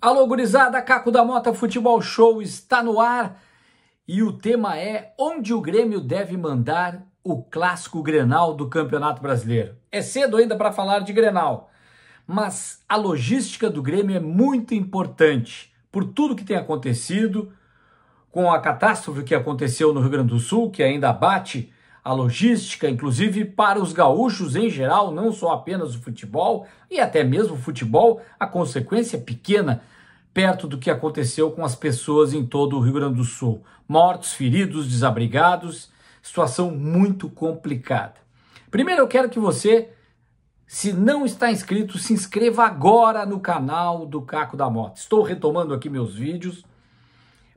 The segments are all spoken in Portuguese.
Alô, gurizada, Caco da Mota Futebol Show está no ar e o tema é onde o Grêmio deve mandar o clássico Grenal do Campeonato Brasileiro. É cedo ainda para falar de Grenal, mas a logística do Grêmio é muito importante por tudo que tem acontecido, com a catástrofe que aconteceu no Rio Grande do Sul, que ainda bate a logística, inclusive para os gaúchos em geral, não só apenas o futebol e até mesmo o futebol, a consequência pequena perto do que aconteceu com as pessoas em todo o Rio Grande do Sul. Mortos, feridos, desabrigados, situação muito complicada. Primeiro eu quero que você, se não está inscrito, se inscreva agora no canal do Caco da Moto. Estou retomando aqui meus vídeos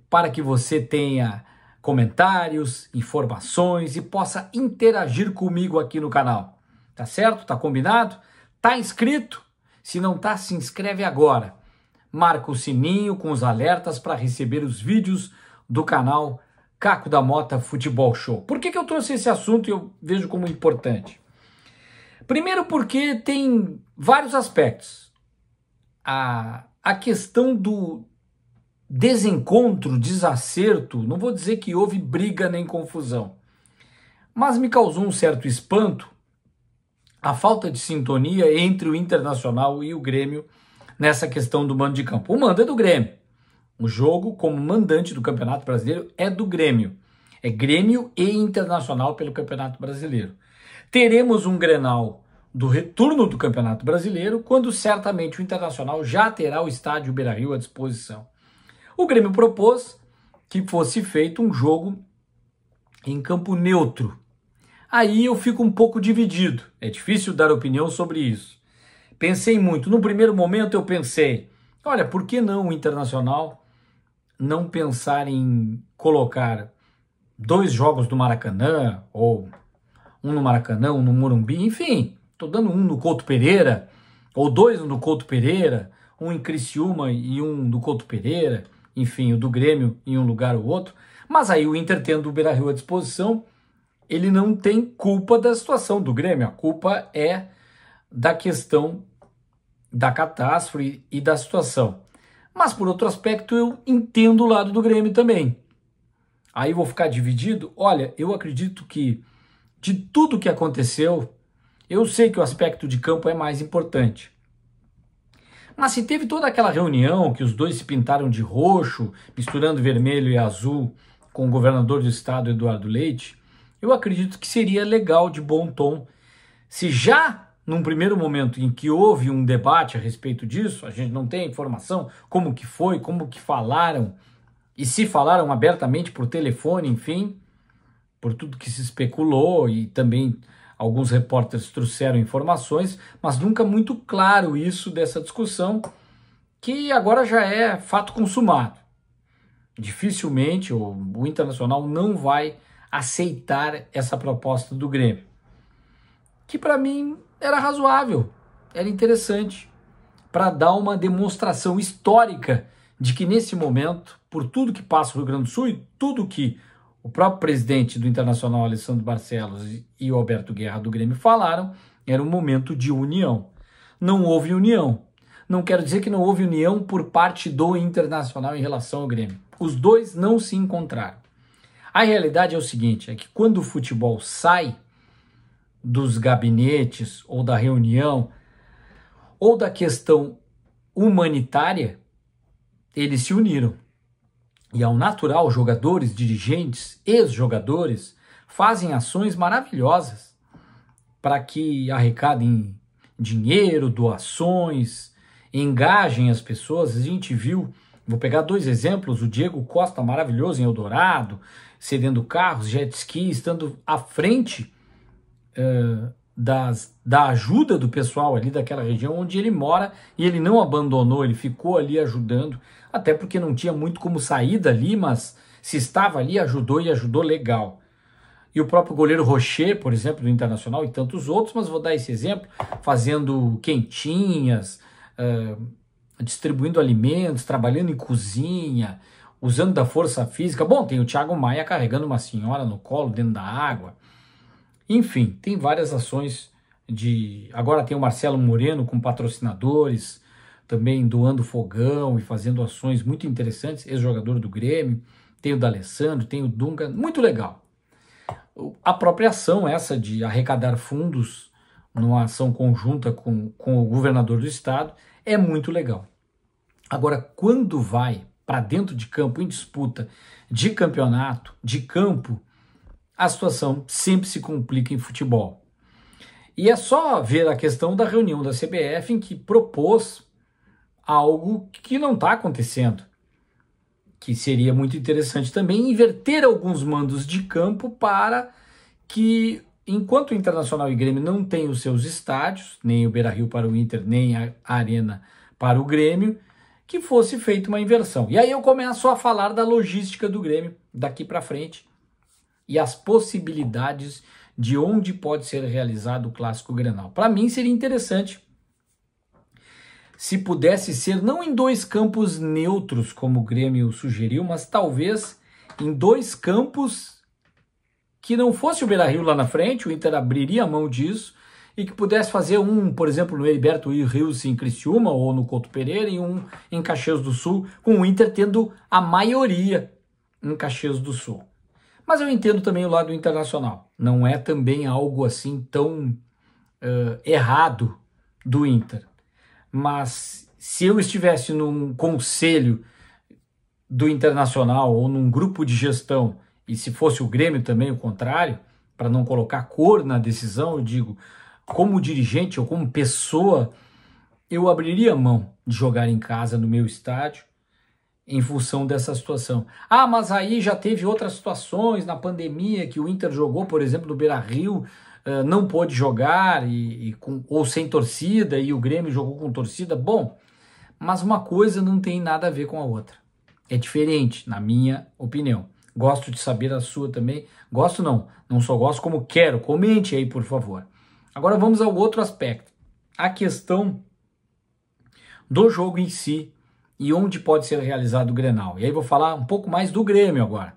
para que você tenha comentários, informações e possa interagir comigo aqui no canal. Tá certo? Tá combinado? Tá inscrito? Se não tá, se inscreve agora. Marca o sininho com os alertas para receber os vídeos do canal Caco da Mota Futebol Show. Por que, que eu trouxe esse assunto e eu vejo como importante? Primeiro porque tem vários aspectos. A, a questão do, desencontro, desacerto, não vou dizer que houve briga nem confusão, mas me causou um certo espanto a falta de sintonia entre o Internacional e o Grêmio nessa questão do mando de campo. O mando é do Grêmio. O jogo, como mandante do Campeonato Brasileiro, é do Grêmio. É Grêmio e Internacional pelo Campeonato Brasileiro. Teremos um grenal do retorno do Campeonato Brasileiro, quando certamente o Internacional já terá o estádio Beira Rio à disposição. O Grêmio propôs que fosse feito um jogo em campo neutro. Aí eu fico um pouco dividido. É difícil dar opinião sobre isso. Pensei muito. No primeiro momento eu pensei, olha, por que não o Internacional não pensar em colocar dois jogos do Maracanã ou um no Maracanã, um no Morumbi, enfim, estou dando um no Couto Pereira ou dois no Couto Pereira, um em Criciúma e um no Couto Pereira enfim, o do Grêmio em um lugar ou outro, mas aí o Inter tendo o Beira-Rio à disposição, ele não tem culpa da situação do Grêmio, a culpa é da questão da catástrofe e da situação. Mas por outro aspecto, eu entendo o lado do Grêmio também. Aí vou ficar dividido. Olha, eu acredito que de tudo que aconteceu, eu sei que o aspecto de campo é mais importante. Mas ah, se teve toda aquela reunião que os dois se pintaram de roxo, misturando vermelho e azul com o governador do estado Eduardo Leite, eu acredito que seria legal, de bom tom, se já num primeiro momento em que houve um debate a respeito disso, a gente não tem informação como que foi, como que falaram e se falaram abertamente por telefone, enfim, por tudo que se especulou e também Alguns repórteres trouxeram informações, mas nunca muito claro isso dessa discussão, que agora já é fato consumado. Dificilmente o, o Internacional não vai aceitar essa proposta do Grêmio, que para mim era razoável, era interessante, para dar uma demonstração histórica de que nesse momento, por tudo que passa no Rio Grande do Sul e tudo que o próprio presidente do Internacional, Alessandro Barcelos, e o Alberto Guerra do Grêmio falaram, era um momento de união. Não houve união. Não quero dizer que não houve união por parte do Internacional em relação ao Grêmio. Os dois não se encontraram. A realidade é o seguinte: é que quando o futebol sai dos gabinetes ou da reunião ou da questão humanitária, eles se uniram. E ao natural, jogadores, dirigentes, ex-jogadores fazem ações maravilhosas para que arrecadem dinheiro, doações, engajem as pessoas. A gente viu, vou pegar dois exemplos: o Diego Costa, maravilhoso em Eldorado, cedendo carros, jet ski, estando à frente uh, das, da ajuda do pessoal ali daquela região onde ele mora e ele não abandonou, ele ficou ali ajudando, até porque não tinha muito como sair dali, mas se estava ali, ajudou e ajudou legal. E o próprio goleiro Rocher, por exemplo, do Internacional e tantos outros, mas vou dar esse exemplo, fazendo quentinhas, uh, distribuindo alimentos, trabalhando em cozinha, usando da força física. Bom, tem o Thiago Maia carregando uma senhora no colo dentro da água. Enfim, tem várias ações de. Agora tem o Marcelo Moreno com patrocinadores, também doando fogão e fazendo ações muito interessantes, ex-jogador do Grêmio, tem o D'Alessandro, tem o Dunga, muito legal. A própria ação essa de arrecadar fundos numa ação conjunta com, com o governador do estado é muito legal. Agora, quando vai para dentro de campo em disputa de campeonato, de campo, a situação sempre se complica em futebol. E é só ver a questão da reunião da CBF em que propôs algo que não está acontecendo, que seria muito interessante também inverter alguns mandos de campo para que enquanto o Internacional e o Grêmio não têm os seus estádios, nem o Beira-Rio para o Inter, nem a Arena para o Grêmio, que fosse feita uma inversão. E aí eu começo a falar da logística do Grêmio daqui para frente, e as possibilidades de onde pode ser realizado o clássico Grenal. Para mim seria interessante se pudesse ser não em dois campos neutros como o Grêmio sugeriu, mas talvez em dois campos que não fosse o Beira-Rio lá na frente, o Inter abriria a mão disso e que pudesse fazer um, por exemplo, no Heriberto e Rios em Criciúma ou no Couto Pereira e um em Caxias do Sul, com o Inter tendo a maioria em Caxias do Sul. Mas eu entendo também o lado internacional. Não é também algo assim tão uh, errado do Inter. Mas se eu estivesse num conselho do Internacional ou num grupo de gestão, e se fosse o Grêmio também o contrário, para não colocar cor na decisão, eu digo, como dirigente ou como pessoa, eu abriria mão de jogar em casa no meu estádio em função dessa situação. Ah, mas aí já teve outras situações na pandemia que o Inter jogou, por exemplo, no Beira Rio, eh, não pôde jogar e, e com, ou sem torcida, e o Grêmio jogou com torcida. Bom, mas uma coisa não tem nada a ver com a outra. É diferente, na minha opinião. Gosto de saber a sua também. Gosto não, não só gosto como quero. Comente aí, por favor. Agora vamos ao outro aspecto. A questão do jogo em si e onde pode ser realizado o Grenal. E aí vou falar um pouco mais do Grêmio agora,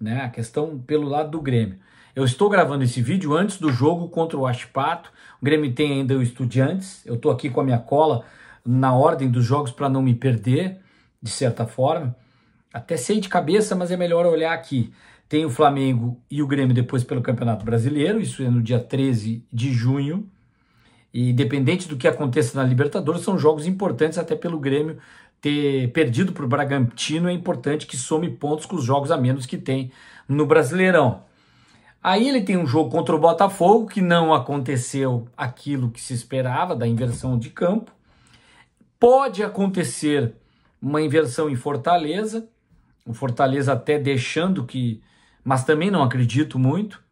né? A questão pelo lado do Grêmio. Eu estou gravando esse vídeo antes do jogo contra o Aspato. O Grêmio tem ainda o Estudiantes. Eu estou aqui com a minha cola na ordem dos jogos para não me perder, de certa forma. Até sei de cabeça, mas é melhor olhar aqui. Tem o Flamengo e o Grêmio depois pelo Campeonato Brasileiro, isso é no dia 13 de junho. E independente do que aconteça na Libertadores, são jogos importantes até pelo Grêmio ter perdido para o Bragantino é importante que some pontos com os jogos a menos que tem no Brasileirão. Aí ele tem um jogo contra o Botafogo, que não aconteceu aquilo que se esperava da inversão de campo. Pode acontecer uma inversão em Fortaleza, o Fortaleza até deixando que, mas também não acredito muito.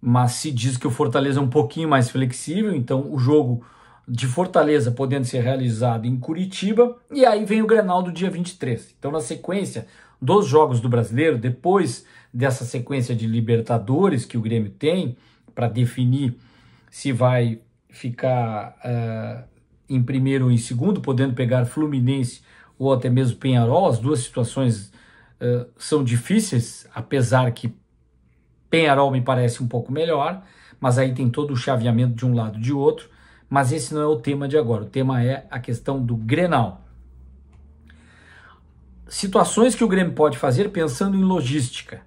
Mas se diz que o Fortaleza é um pouquinho mais flexível, então o jogo de Fortaleza podendo ser realizado em Curitiba, e aí vem o Grenal do dia 23. Então, na sequência dos jogos do Brasileiro, depois dessa sequência de Libertadores que o Grêmio tem para definir se vai ficar uh, em primeiro ou em segundo, podendo pegar Fluminense ou até mesmo Penharol, as duas situações uh, são difíceis, apesar que Penharol me parece um pouco melhor, mas aí tem todo o chaveamento de um lado e de outro. Mas esse não é o tema de agora. O tema é a questão do Grenal. Situações que o Grêmio pode fazer pensando em logística.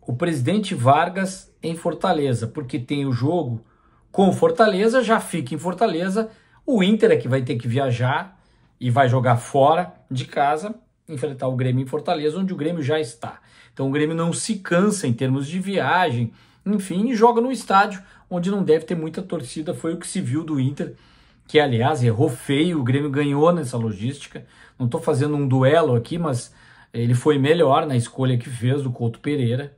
O presidente Vargas em Fortaleza, porque tem o jogo com Fortaleza, já fica em Fortaleza. O Inter é que vai ter que viajar e vai jogar fora de casa, enfrentar o Grêmio em Fortaleza, onde o Grêmio já está. Então o Grêmio não se cansa em termos de viagem, enfim, joga no estádio onde não deve ter muita torcida, foi o que se viu do Inter, que aliás errou feio, o Grêmio ganhou nessa logística. Não estou fazendo um duelo aqui, mas ele foi melhor na escolha que fez do Couto Pereira,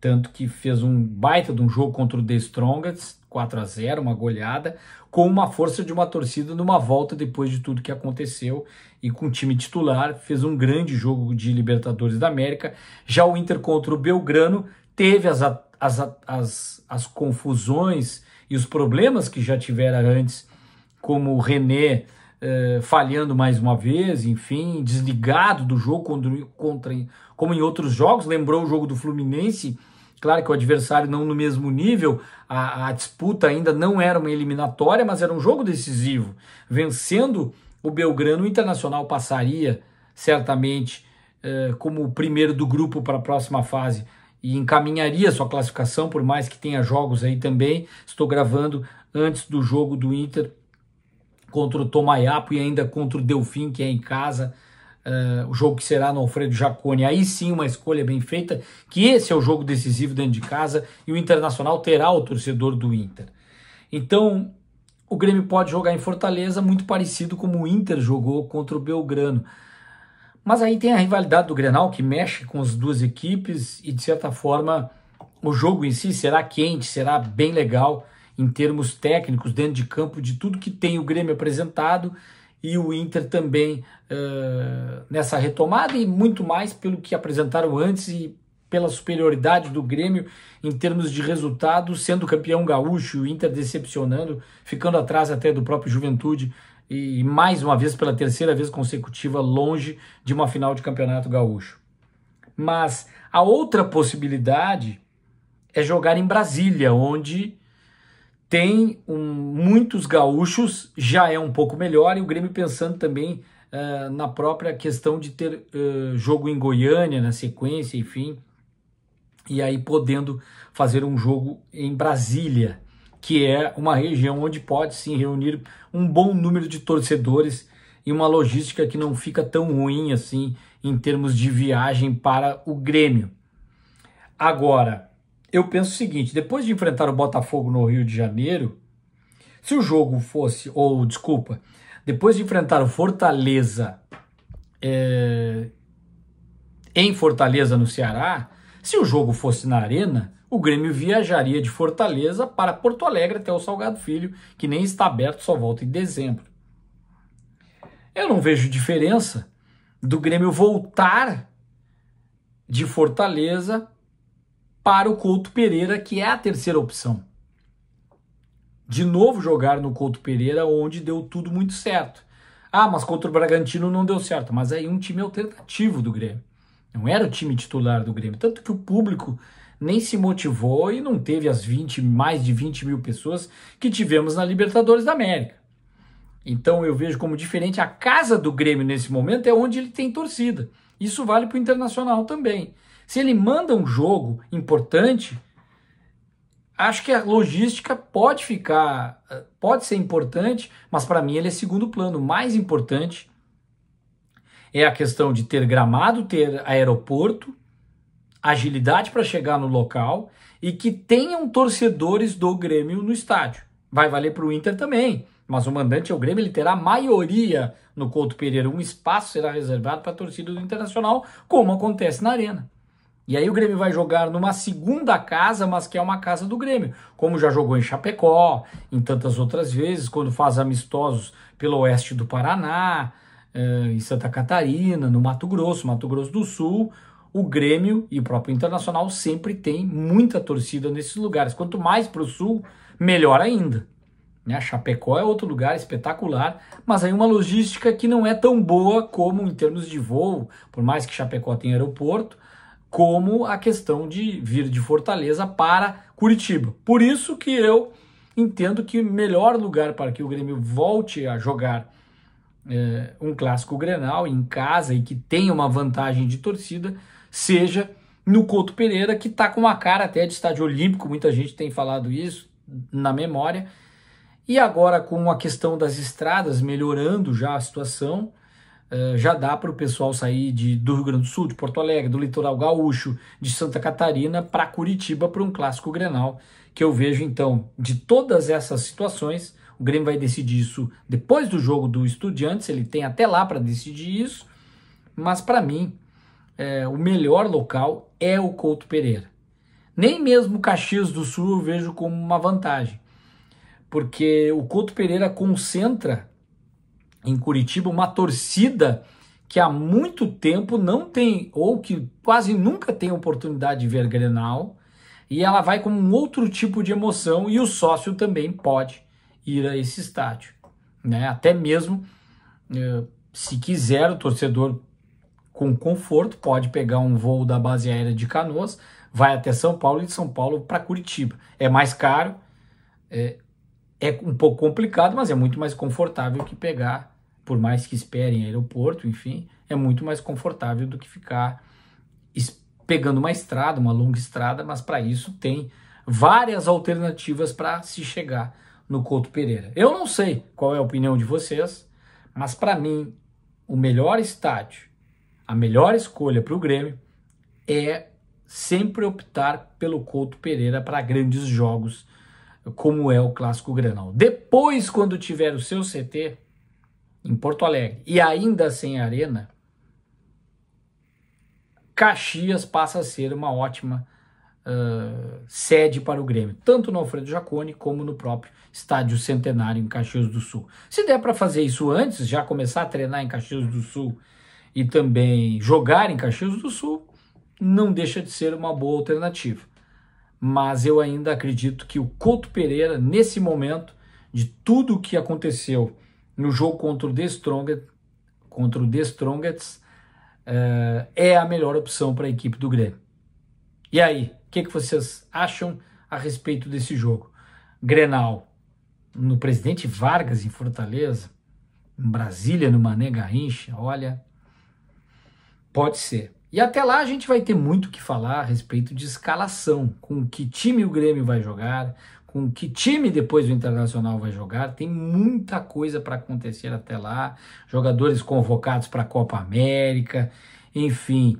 tanto que fez um baita de um jogo contra o The Strongest, 4 a 0, uma goleada, com uma força de uma torcida numa volta depois de tudo que aconteceu e com o time titular, fez um grande jogo de Libertadores da América. Já o Inter contra o Belgrano teve as as, as, as confusões e os problemas que já tivera antes, como o René eh, falhando mais uma vez, enfim, desligado do jogo contra, contra, como em outros jogos, lembrou o jogo do Fluminense, claro que o adversário não no mesmo nível, a, a disputa ainda não era uma eliminatória, mas era um jogo decisivo. Vencendo o Belgrano, o Internacional passaria certamente eh, como o primeiro do grupo para a próxima fase e encaminharia sua classificação, por mais que tenha jogos aí também. Estou gravando antes do jogo do Inter contra o Tomaiapo e ainda contra o Delfim, que é em casa. Uh, o jogo que será no Alfredo Jaconi. Aí sim, uma escolha bem feita, que esse é o jogo decisivo dentro de casa e o Internacional terá o torcedor do Inter. Então, o Grêmio pode jogar em Fortaleza, muito parecido como o Inter jogou contra o Belgrano. Mas aí tem a rivalidade do Grenal que mexe com as duas equipes e de certa forma o jogo em si será quente, será bem legal em termos técnicos dentro de campo de tudo que tem o Grêmio apresentado e o Inter também uh, nessa retomada e muito mais pelo que apresentaram antes e pela superioridade do Grêmio em termos de resultado, sendo campeão gaúcho, o Inter decepcionando, ficando atrás até do próprio Juventude e mais uma vez, pela terceira vez consecutiva, longe de uma final de campeonato gaúcho. Mas a outra possibilidade é jogar em Brasília, onde tem um, muitos gaúchos, já é um pouco melhor, e o Grêmio pensando também uh, na própria questão de ter uh, jogo em Goiânia na sequência, enfim, e aí podendo fazer um jogo em Brasília que é uma região onde pode sim reunir um bom número de torcedores e uma logística que não fica tão ruim assim em termos de viagem para o Grêmio. Agora, eu penso o seguinte: depois de enfrentar o Botafogo no Rio de Janeiro, se o jogo fosse, ou desculpa, depois de enfrentar o Fortaleza é, em Fortaleza, no Ceará, se o jogo fosse na Arena, o Grêmio viajaria de Fortaleza para Porto Alegre até o Salgado Filho, que nem está aberto, só volta em dezembro. Eu não vejo diferença do Grêmio voltar de Fortaleza para o Couto Pereira, que é a terceira opção. De novo jogar no Couto Pereira, onde deu tudo muito certo. Ah, mas contra o Bragantino não deu certo. Mas aí um time alternativo do Grêmio. Não era o time titular do Grêmio. Tanto que o público nem se motivou e não teve as 20, mais de 20 mil pessoas que tivemos na Libertadores da América. Então eu vejo como diferente a casa do Grêmio nesse momento é onde ele tem torcida. Isso vale para o Internacional também. Se ele manda um jogo importante, acho que a logística pode ficar, eh, pode ser importante, mas para mim ele é segundo plano. O mais importante é a questão de ter gramado, ter aeroporto agilidade para chegar no local e que tenham torcedores do Grêmio no estádio. Vai valer para o Inter também, mas o mandante é o Grêmio, ele terá maioria no Couto Pereira. Um espaço será reservado para a torcida do Internacional, como acontece na Arena. E aí o Grêmio vai jogar numa segunda casa, mas que é uma casa do Grêmio, como já jogou em Chapecó, em tantas outras vezes, quando faz amistosos pelo oeste do Paraná, eh, em Santa Catarina, no Mato Grosso, Mato Grosso do Sul, o Grêmio e o próprio Internacional sempre tem muita torcida nesses lugares. Quanto mais para o sul, melhor ainda. Né? Chapecó é outro lugar espetacular, mas aí uma logística que não é tão boa como em termos de voo, por mais que Chapecó tenha aeroporto, como a questão de vir de Fortaleza para Curitiba. Por isso que eu entendo que o melhor lugar para que o Grêmio volte a jogar é, um clássico Grenal em casa e que tenha uma vantagem de torcida seja no Couto Pereira, que está com uma cara até de estádio olímpico, muita gente tem falado isso na memória. E agora, com a questão das estradas melhorando já a situação, eh, já dá para o pessoal sair de, do Rio Grande do Sul, de Porto Alegre, do litoral gaúcho, de Santa Catarina para Curitiba para um clássico grenal. Que eu vejo então, de todas essas situações, o Grêmio vai decidir isso depois do jogo do Estudiantes, ele tem até lá para decidir isso, mas para mim é, o melhor local é o Couto Pereira. Nem mesmo Caxias do Sul eu vejo como uma vantagem, porque o Couto Pereira concentra em Curitiba uma torcida que há muito tempo não tem, ou que quase nunca tem oportunidade de ver Grenal, e ela vai com um outro tipo de emoção, e o sócio também pode ir a esse estádio. Né? Até mesmo, eh, se quiser, o torcedor com conforto, pode pegar um voo da base aérea de Canoas, vai até São Paulo e de São Paulo para Curitiba. É mais caro, é, é um pouco complicado, mas é muito mais confortável que pegar, por mais que esperem aeroporto, enfim, é muito mais confortável do que ficar pegando uma estrada, uma longa estrada, mas para isso tem várias alternativas para se chegar no Couto Pereira. Eu não sei qual é a opinião de vocês, mas para mim o melhor estádio a melhor escolha para o Grêmio é sempre optar pelo Couto Pereira para grandes jogos, como é o Clássico Granal. Depois, quando tiver o seu CT em Porto Alegre e ainda sem arena, Caxias passa a ser uma ótima uh, sede para o Grêmio, tanto no Alfredo Jaconi como no próprio Estádio Centenário em Caxias do Sul. Se der para fazer isso antes, já começar a treinar em Caxias do Sul e também jogar em Caxias do Sul, não deixa de ser uma boa alternativa. Mas eu ainda acredito que o Couto Pereira, nesse momento, de tudo o que aconteceu no jogo contra o The Strongest, contra o The Strongest eh, é a melhor opção para a equipe do Grêmio. E aí, o que, que vocês acham a respeito desse jogo? Grenal no Presidente Vargas, em Fortaleza, em Brasília, no Mané Garrincha, olha, Pode ser. E até lá a gente vai ter muito que falar a respeito de escalação, com que time o Grêmio vai jogar, com que time depois o Internacional vai jogar. Tem muita coisa para acontecer até lá. Jogadores convocados para a Copa América, enfim.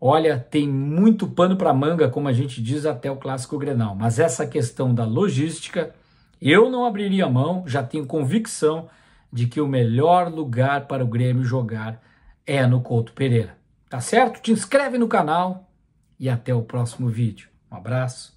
Olha, tem muito pano para manga, como a gente diz até o clássico Grenal, mas essa questão da logística, eu não abriria mão, já tenho convicção de que o melhor lugar para o Grêmio jogar é no Couto Pereira. Tá certo? Te inscreve no canal e até o próximo vídeo. Um abraço.